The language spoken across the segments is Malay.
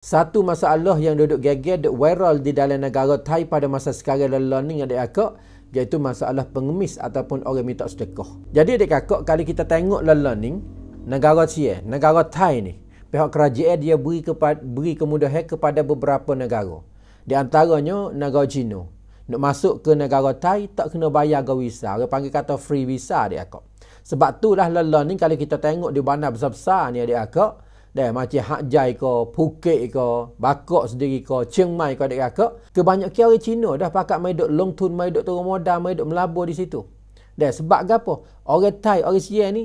Satu masalah yang duduk geger duk viral di dalam negara Thai pada masa sekarang dalam ni adik kakak iaitu masalah pengemis ataupun orang minta sedekah. Jadi adik kakak kalau kita tengok dalam ni negara Cie, negara Thai ni pihak kerajaan dia beri kepada beri kemudahan kepada beberapa negara. Di antaranya negara Cina. Nak masuk ke negara Thai tak kena bayar ke visa. Dia panggil kata free visa adik kakak. Sebab itulah lelah ni kalau kita tengok di bandar besar-besar ni adik kakak dan macam Hak Jai ke, Phuket ke, Bakok sendiri ke, Chiang Mai ke, adik ke, kebanyakan orang Cina dah pakat mai duk Long Tun, mai duk Terong Modal, mai duk melabur di situ. Dan sebab apa? Orang Thai, orang Sian ni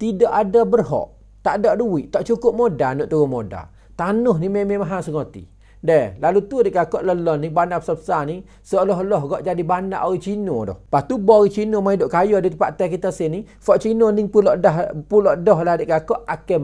tidak ada berhak, tak ada duit, tak cukup modal nak turun modal. Tanah ni memang mahal sengoti. Deh, lalu tu dekat kot lelon ni, bandar besar-besar ni, seolah-olah kot jadi bandar orang Cina tu. Lepas tu, bori Cina main duk kaya di tempat teh kita sini, Fok Cina ni pulak dah, pulak dah lah dekat kot akan,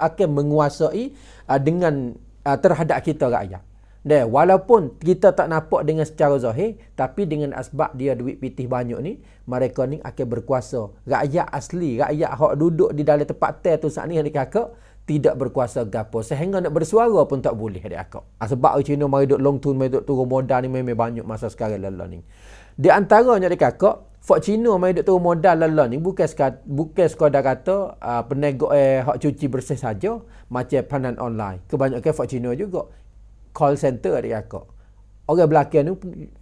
akan menguasai uh, dengan uh, terhadap kita rakyat. Deh, walaupun kita tak nampak dengan secara zahir, tapi dengan asbab dia duit pitih banyak ni, mereka ni akan berkuasa. Rakyat asli, rakyat yang duduk di dalam tempat teh tu saat ni, dekat kot, tidak berkuasa gapo sehingga nak bersuara pun tak boleh dia akak ha, sebab orang Cina mari duk long tun mai dok turun modal ni memang banyak masa sekarang lala ni di antaranya dia kakak Fak Cina mai dok turun modal lala ni bukan sekad, bukan sekadar kata uh, penegak eh hak cuci bersih saja macam panan online. Kebanyakan fak Cina juga call center dia akak. Orang belakang ni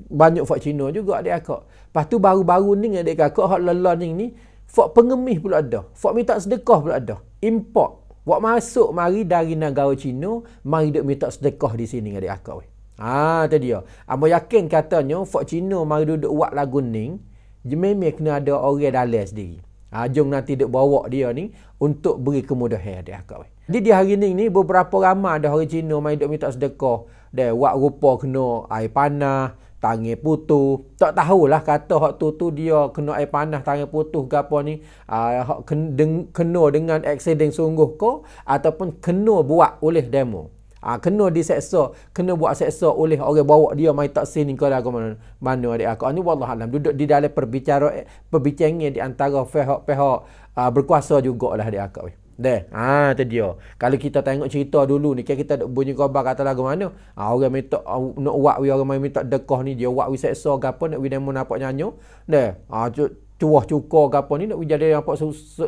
banyak fak Cina juga dia akak. Lepas tu baru-baru ni dia akak hak lala ni ni fak pengemis pula ada. Fak minta sedekah pula ada. Import Buat masuk mari dari negara Cina, mari duk minta sedekah di sini dengan akak weh. Ha tu dia. Ambo yakin katanya fak Cina mari duduk buat lagu ni, jememe kena ada orang dalam sendiri. Ha jom nanti duk bawa dia ni untuk beri kemudahan dia akak weh. Jadi di hari ni ni beberapa ramai ada orang Cina mari duk minta sedekah. Dia buat rupa kena air panah, tangan putus tak tahulah kata hak tu tu dia kena air panas tangan putus ke apa ni uh, hak kena, dengan accident sungguh ke ataupun kena buat oleh demo uh, kena diseksa kena buat seksa oleh orang bawa dia mai tak ni ke lagu mana mana adik aku ah, ni wallah alam duduk di dalam perbicara perbincangan di antara pihak-pihak uh, berkuasa jugalah adik aku weh deh Ah ha, tu dia. Kalau kita tengok cerita dulu ni, kira kita bunyi gobak kata lagu mana? Ah ha, orang minta uh, nak wak we orang main minta dekah ni dia wak we seksa ke apa nak we demo nampak nyanyo. Dah. Ah ha, cuah cukur ke apa ni nak jadi apa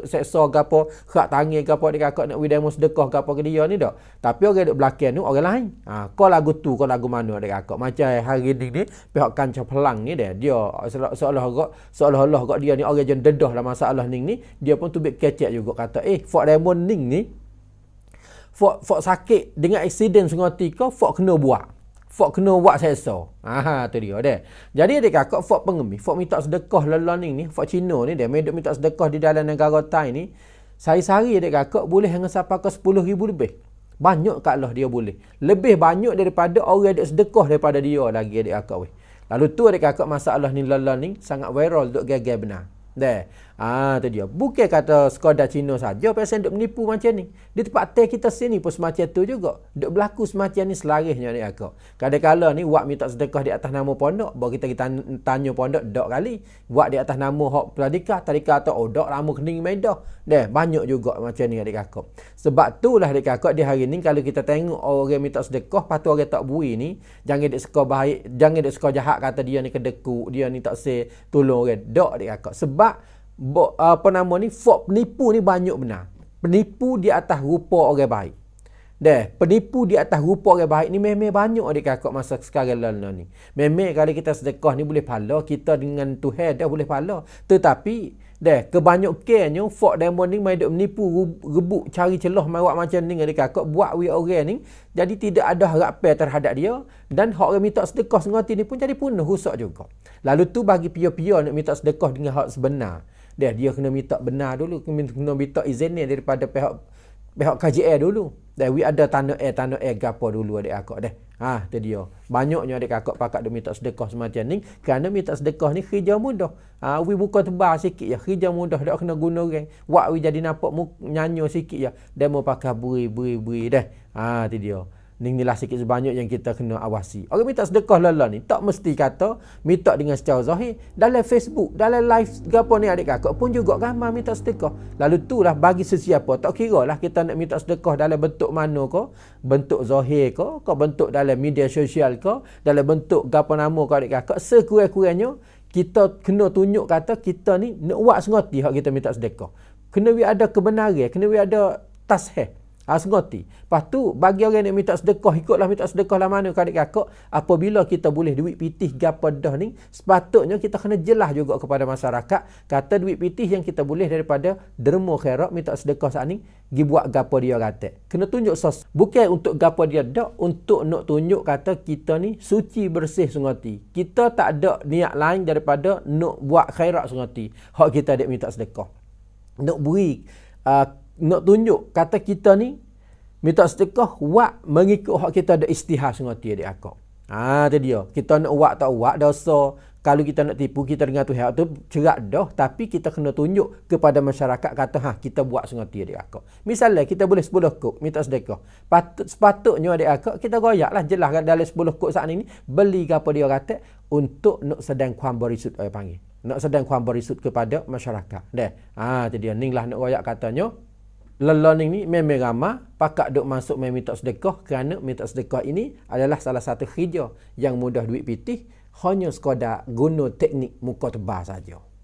seksa ke apa hak tangih ke apa dekat kak nak wi demo sedekah ke apa ke dia ni dak tapi orang dak belakang tu orang lain ha kau lagu tu kau lagu mana dekat kak macam hari ni ni pihak kancah pelang ni dia dia seolah-olah gak seolah-olah gak dia ni orang yang dedah lah masalah ning ni dia pun tu tubik kecek juga kata eh fuck demo ning ni fuck fuck sakit dengan accident sungai tika fuck kena buat Fok kena buat so, Aha, tu dia. Deh. Jadi adik kakak, Fok pengemis. Fok minta sedekah lelah ni. Fok Cina ni, dia meduk minta sedekah di dalam negara Thai ni. sari sehari adik kakak boleh hanya sampai ke 10,000 lebih. Banyak kat lah dia boleh. Lebih banyak daripada orang adik sedekah daripada dia lagi dia kakak. Lalu tu adik kakak masalah ni lelah ni sangat viral untuk gagal benar. Deh. Ah ha, tu dia. Bukan kata sekadar Cina saja pasal duk menipu macam ni. Di tempat teh kita sini pun semacam tu juga. Duk berlaku semacam ni selarihnya ni aku. Kadang-kala ni wak minta sedekah di atas nama pondok, baru kita kita tanya pondok dak kali. Wak di atas nama hak peladika, tadika atau oh, dak lama kening medah. Deh, banyak juga macam ni adik aku. Sebab itulah adik aku di hari ni kalau kita tengok orang minta sedekah patu orang tak bui ni, jangan dek suka baik, jangan dek suka jahat kata dia ni kedekuk, dia ni tak se tolong orang. Dak adik aku. Sebab apa nama ni fok penipu ni banyak benar penipu di atas rupa orang baik deh penipu di atas rupa orang baik ni memang banyak adik kakak masa sekarang lalu ni memang kalau kita sedekah ni boleh pahala kita dengan Tuhan dia boleh pahala tetapi deh kebanyakannya fok demo ni main duk menipu rebut cari celah marak macam ni adik kakak buat wi orang ni jadi tidak ada harapan terhadap dia dan hak orang minta sedekah sengati ni pun jadi punuh rusak juga lalu tu bagi pia-pia nak minta sedekah dengan hak sebenar dia dia kena minta benar dulu kena minta izin ni daripada pihak pihak KJR dulu dan we ada tanah air tanah air gapo dulu adik akak deh ha tu dia banyaknya adik akak pakak dia minta sedekah semacam ni kerana minta sedekah ni kerja mudah ha we buka tebal sikit ya kerja mudah dak kena guna orang buat we jadi nampak nyanyo sikit ya demo pakai beri beri beri deh ha tu dia inilah sikit sebanyak yang kita kena awasi. Orang minta sedekah lala ni, tak mesti kata minta dengan secara zahir. Dalam Facebook, dalam live apa ni adik kakak pun juga ramai minta sedekah. Lalu tu lah bagi sesiapa, tak kira lah kita nak minta sedekah dalam bentuk mana ke, bentuk zahir ke, ke bentuk dalam media sosial ke, dalam bentuk apa nama ke adik kakak, sekurang-kurangnya kita kena tunjuk kata kita ni nak buat sengerti hak kita minta sedekah. Kena we ada kebenaran, kena we ada tasheh. Ha, sengerti. Lepas tu, bagi orang yang minta sedekah, ikutlah minta sedekah lah mana kadik kakak. Apabila kita boleh duit pitih gapa dah ni, sepatutnya kita kena jelah juga kepada masyarakat. Kata duit pitih yang kita boleh daripada derma khairat minta sedekah saat ni, pergi buat gapa dia kata. Kena tunjuk sos. Bukan untuk gapa dia dah, untuk nak tunjuk kata kita ni suci bersih sengerti. Kita tak ada niat lain daripada nak buat khairat sengerti. Hak kita dia minta sedekah. Nak beri uh, nak tunjuk kata kita ni minta sedekah wak mengikut hak kita ada istihar sungguh dia akak ha tu dia kita nak wak tak wak dosa kalau kita nak tipu kita dengar tu hak tu cerak dah tapi kita kena tunjuk kepada masyarakat kata ha kita buat sungguh dia akak misalnya kita boleh 10 kok minta sedekah patut sepatutnya ada akak kita goyaklah jelas kan dalam 10 kok saat ini beli ke apa dia kata untuk nak sedang kuam berisut eh, panggil nak sedang kuam berisut kepada masyarakat deh ha tu dia ninglah nak royak katanya learning ni memang ramah pakak duk masuk main minta sedekah kerana minta sedekah ini adalah salah satu hijau yang mudah duit pitih hanya sekadar guna teknik muka tebal saja.